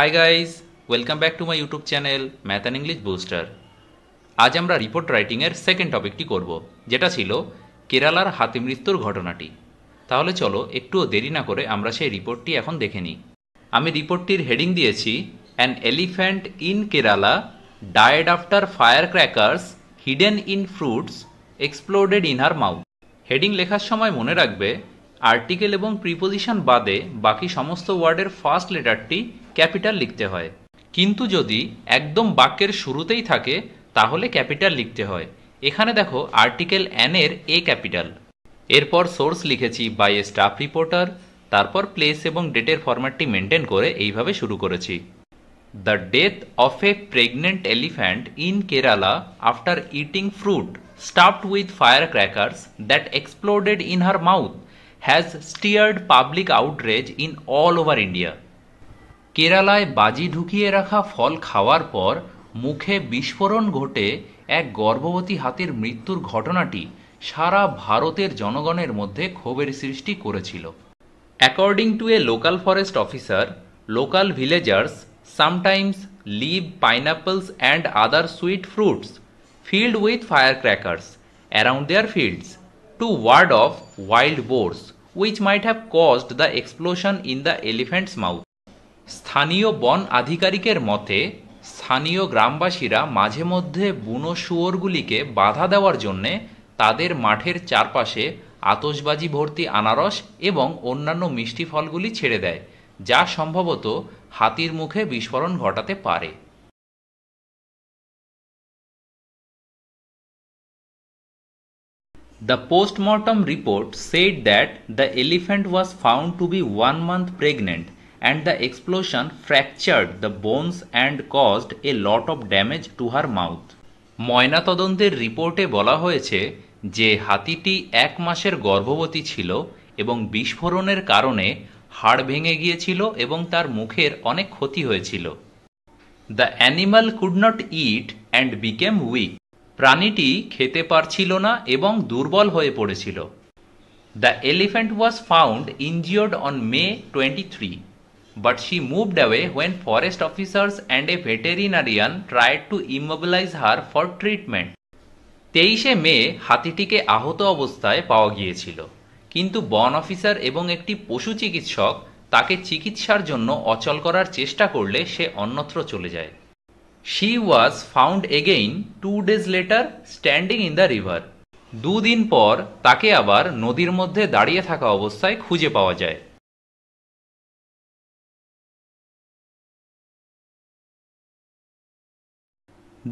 High guys welcome back to my YouTube channel math and English booster আজ আমরা report রাইটিংয়ের second টপিকটি করব যেটা ছিল কেরালার হাতি মৃত্যুর ঘটনাটি তাহলে চলো একটুও দেরি না করে আমরা সেই রিপোর্টটি এখন দেখে নিই আমি রিপোর্টটির হেডিং দিয়েছি an elephant in Kerala died after fire crackers hidden in fruits exploded in her mouth heading লেখার সময় মনে রাখবে আর্টিকেল এবং প্রিপোজিশন বাদে বাকি সমস্ত ওয়ার্ডের ফার্স্ট লেটারটি ক্যাপিটাল লিখতে হয় কিন্তু যদি একদম বাক্যের শুরুতেই থাকে তাহলে ক্যাপিটাল লিখতে হয় এখানে দেখো আর্টিকেল এর এ ক্যাপিটাল এরপর সোর্স লিখেছি বাই এ স্টাফ রিপোর্টার তারপর প্লেস এবং ডেটের ফরম্যাটটি মেনটেন করে এইভাবে শুরু করেছি the death of a pregnant elephant in Kerala after eating fruit stuffed with fire crackers that exploded in her mouth has stirred public outrage in all over India কেরালায় বাজি ঢুকিয়ে রাখা ফল খাওয়ার পর মুখে বিস্ফোরণ ঘটে এক গর্ভবতী হাতির মৃত্যুর ঘটনাটি সারা ভারতের জনগণের মধ্যে ক্ষোভের সৃষ্টি করেছিল according to a local forest officer local villagers sometimes leave pineapples and other sweet fruits filled with fire crackers around their fields to ward off wild boars which might have caused the explosion in the elephant's mouth. স্থানীয় বন আধিকারিকের মতে স্থানীয় গ্রামবাসীরা মাঝে মধ্যে বুনো শুয়োরগুলিকে বাধা দেওয়ার জন্যে তাদের মাঠের চারপাশে আতসবাজি ভর্তি আনারস এবং অন্যান্য মিষ্টি ফলগুলি ছেড়ে দেয় যা সম্ভবত হাতির মুখে বিস্ফোরণ ঘটাতে পারে The post-mortem report said that the elephant was found to be one month pregnant and the explosion fractured the bones and caused a lot of damage to her mouth. ময়নাতদন্তের রিপোর্টে বলা হয়েছে যে হাতিটি এক মাসের গর্ভবতী ছিল এবং বিস্ফোরণের কারণে হাড় ভেঙে গিয়েছিল এবং তার মুখের অনেক ক্ষতি হয়েছিল the animal could not eat and became weak প্রাণীটি খেতে পারছিল না এবং দুর্বল হয়ে পড়েছিল the elephant was found injured on May twenty three but she moved away when forest officers and a veterinarian tried to immobilise her for treatment তেইশে মে হাতিটিকে আহত অবস্থায় পাওয়া গিয়েছিল কিন্তু বন অফিসার এবং একটি পশু চিকিৎসক তাকে চিকিৎসার জন্য অচল করার চেষ্টা করলে সে অন্যত্র চলে যায় She was found again two days later standing in the river. দুদিন পর তাকে আবার নদীর মধ্যে দাঁড়িয়ে থাকা অবস্থায় খুঁজে পাওয়া যায়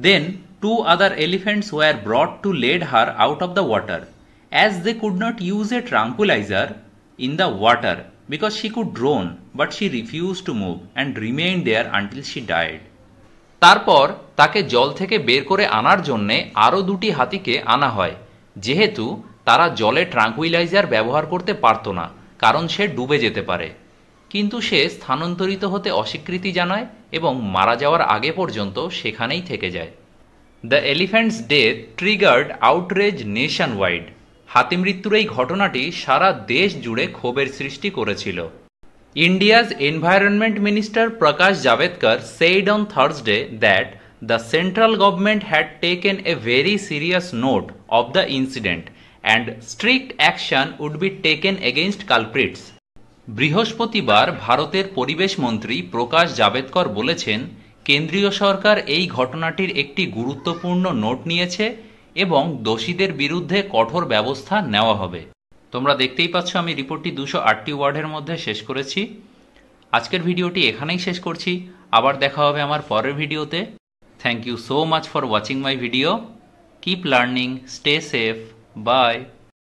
Then two other elephants were brought to lead her out of the water, as they could not use a tranquilizer in the water because she could drown, but she refused to move and remained there until she died. তারপর তাকে জল থেকে বের করে আনার জন্যে আরও দুটি হাতিকে আনা হয় যেহেতু তারা জলে ট্রাঙ্কুইলাইজার ব্যবহার করতে পারত না কারণ সে ডুবে যেতে পারে কিন্তু সে স্থানান্তরিত হতে অস্বীকৃতি জানায় এবং মারা যাওয়ার আগে পর্যন্ত সেখানেই থেকে যায় the elephant's death triggered outrage nationwide হাতিমৃত্যুর এই ঘটনাটি সারা দেশ জুড়ে ক্ষোভের সৃষ্টি করেছিল India's Environment Minister Prakash Javedkar said on Thursday that the central government had taken a very serious note of the incident and strict action would be taken against culprits. বৃহস্পতিবার ভারতের পরিবেশ মন্ত্রী প্রকাশ জাভেদকর বলেছেন কেন্দ্রীয় সরকার এই ঘটনাটির একটি গুরুত্বপূর্ণ নোট নিয়েছে এবং দোষীদের বিরুদ্ধে কঠোর ব্যবস্থা নেওয়া হবে তোমরা দেখতেই পাচ্ছ আমি রিপোর্টটি দুশো আটটি ওয়ার্ডের মধ্যে শেষ করেছি আজকের ভিডিওটি এখানেই শেষ করছি আবার দেখা হবে আমার পরের ভিডিওতে thank you so much for watching my video keep learning stay safe by